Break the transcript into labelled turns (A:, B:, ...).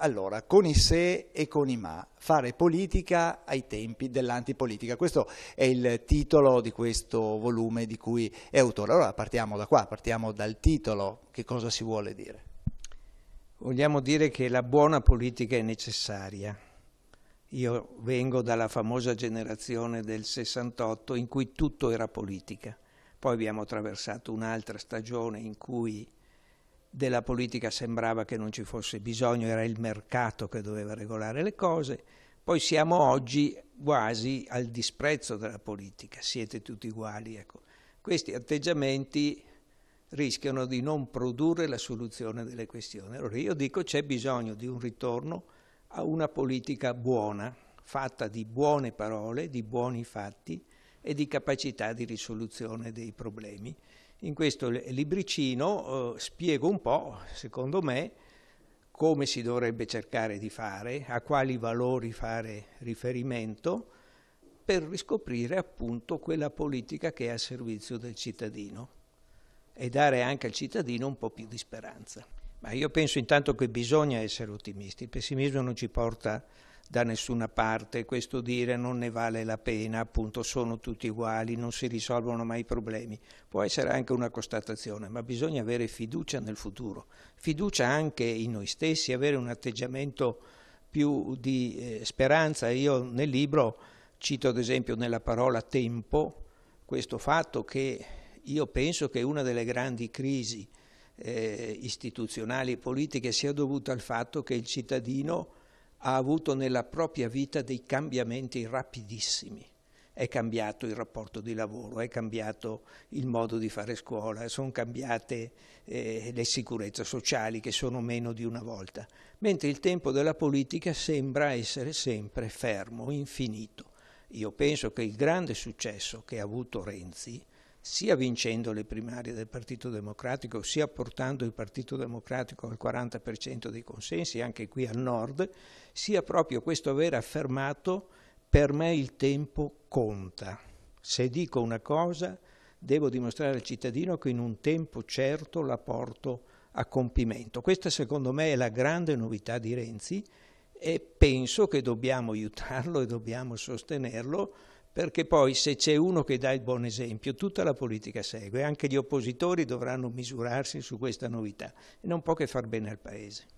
A: Allora, con i se e con i ma, fare politica ai tempi dell'antipolitica. Questo è il titolo di questo volume di cui è autore. Allora partiamo da qua, partiamo dal titolo, che cosa si vuole dire? Vogliamo dire che la buona politica è necessaria. Io vengo dalla famosa generazione del 68 in cui tutto era politica. Poi abbiamo attraversato un'altra stagione in cui della politica sembrava che non ci fosse bisogno, era il mercato che doveva regolare le cose, poi siamo oggi quasi al disprezzo della politica, siete tutti uguali. Ecco. Questi atteggiamenti rischiano di non produrre la soluzione delle questioni. Allora io dico c'è bisogno di un ritorno a una politica buona, fatta di buone parole, di buoni fatti e di capacità di risoluzione dei problemi. In questo libricino eh, spiego un po', secondo me, come si dovrebbe cercare di fare, a quali valori fare riferimento, per riscoprire appunto quella politica che è al servizio del cittadino e dare anche al cittadino un po' più di speranza. Ma io penso intanto che bisogna essere ottimisti, il pessimismo non ci porta da nessuna parte, questo dire non ne vale la pena, appunto sono tutti uguali, non si risolvono mai i problemi. Può essere anche una constatazione, ma bisogna avere fiducia nel futuro, fiducia anche in noi stessi, avere un atteggiamento più di eh, speranza. Io nel libro cito ad esempio nella parola tempo questo fatto che io penso che una delle grandi crisi eh, istituzionali e politiche sia dovuta al fatto che il cittadino ha avuto nella propria vita dei cambiamenti rapidissimi. È cambiato il rapporto di lavoro, è cambiato il modo di fare scuola, sono cambiate eh, le sicurezze sociali che sono meno di una volta, mentre il tempo della politica sembra essere sempre fermo, infinito. Io penso che il grande successo che ha avuto Renzi sia vincendo le primarie del Partito Democratico, sia portando il Partito Democratico al 40% dei consensi, anche qui al nord, sia proprio questo aver affermato per me il tempo conta. Se dico una cosa devo dimostrare al cittadino che in un tempo certo la porto a compimento. Questa secondo me è la grande novità di Renzi e penso che dobbiamo aiutarlo e dobbiamo sostenerlo perché poi se c'è uno che dà il buon esempio, tutta la politica segue, anche gli oppositori dovranno misurarsi su questa novità e non può che far bene al Paese.